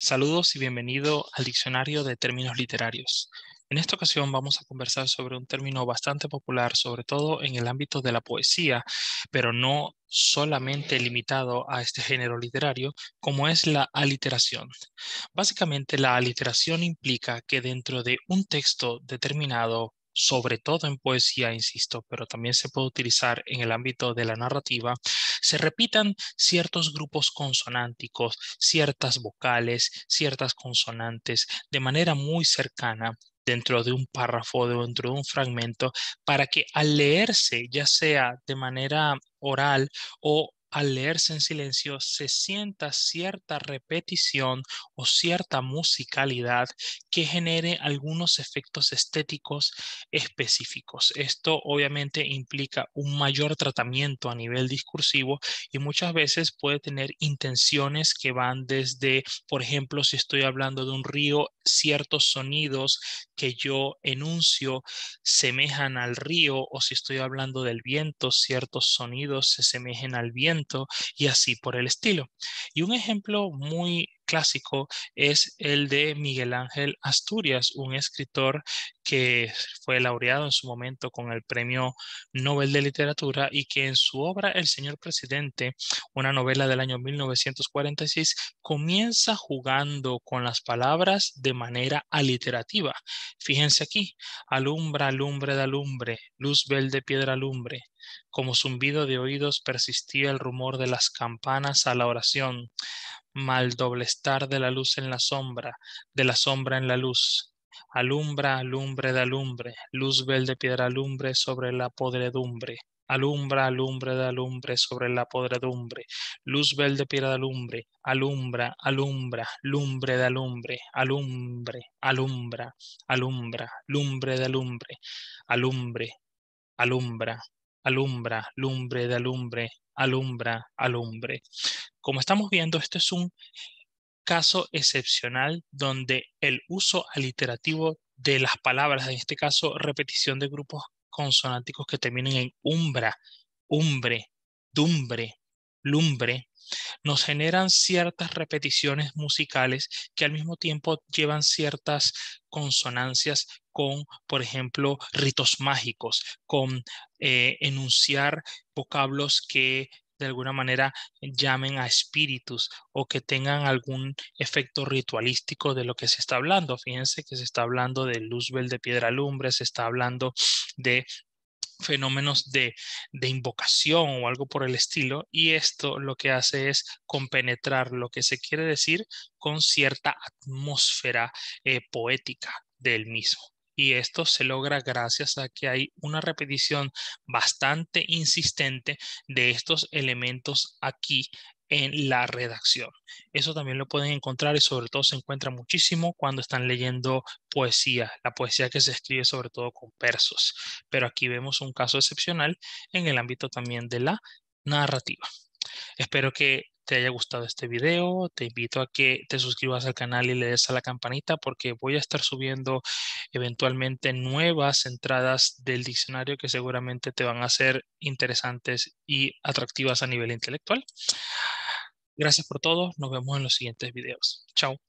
Saludos y bienvenido al diccionario de términos literarios. En esta ocasión vamos a conversar sobre un término bastante popular, sobre todo en el ámbito de la poesía, pero no solamente limitado a este género literario, como es la aliteración. Básicamente, la aliteración implica que dentro de un texto determinado, sobre todo en poesía, insisto, pero también se puede utilizar en el ámbito de la narrativa, se repitan ciertos grupos consonánticos, ciertas vocales, ciertas consonantes, de manera muy cercana dentro de un párrafo, dentro de un fragmento, para que al leerse, ya sea de manera oral o al leerse en silencio se sienta cierta repetición o cierta musicalidad que genere algunos efectos estéticos específicos. Esto obviamente implica un mayor tratamiento a nivel discursivo y muchas veces puede tener intenciones que van desde, por ejemplo, si estoy hablando de un río, ciertos sonidos que yo enuncio semejan al río o si estoy hablando del viento, ciertos sonidos se asemejan al viento y así por el estilo. Y un ejemplo muy clásico es el de Miguel Ángel Asturias, un escritor que fue laureado en su momento con el Premio Nobel de Literatura y que en su obra El Señor Presidente, una novela del año 1946, comienza jugando con las palabras de manera aliterativa. Fíjense aquí, alumbra, alumbre de alumbre, luz verde, piedra, lumbre. Como zumbido de oídos persistía el rumor de las campanas a la oración mal doble estar de la luz en la sombra, de la sombra en la luz. Alumbra, alumbre, de alumbre, luz bel de piedra lumbre sobre la podredumbre. Alumbra, alumbre de alumbre sobre la podredumbre, luz bel de piedra de alumbre, alumbra, alumbra, lumbre de alumbre, alumbre, alumbra, alumbra, lumbre de alumbre, alumbre, alumbra, alumbra, lumbre de alumbre, alumbra, alumbre. Como estamos viendo, este es un caso excepcional donde el uso aliterativo de las palabras, en este caso repetición de grupos consonánticos que terminen en umbra, umbre, dumbre, lumbre, nos generan ciertas repeticiones musicales que al mismo tiempo llevan ciertas consonancias con, por ejemplo, ritos mágicos, con eh, enunciar vocablos que de alguna manera llamen a espíritus o que tengan algún efecto ritualístico de lo que se está hablando. Fíjense que se está hablando de luzbel de piedra lumbre, se está hablando de fenómenos de, de, invocación o algo por el estilo y esto lo que hace es compenetrar lo que se quiere decir con cierta atmósfera eh, poética del mismo y esto se logra gracias a que hay una repetición bastante insistente de estos elementos aquí en la redacción. Eso también lo pueden encontrar y sobre todo se encuentra muchísimo cuando están leyendo poesía, la poesía que se escribe sobre todo con versos. Pero aquí vemos un caso excepcional en el ámbito también de la narrativa. Espero que te haya gustado este video. Te invito a que te suscribas al canal y le des a la campanita porque voy a estar subiendo eventualmente nuevas entradas del diccionario que seguramente te van a ser interesantes y atractivas a nivel intelectual. Gracias por todo. Nos vemos en los siguientes videos. Chao.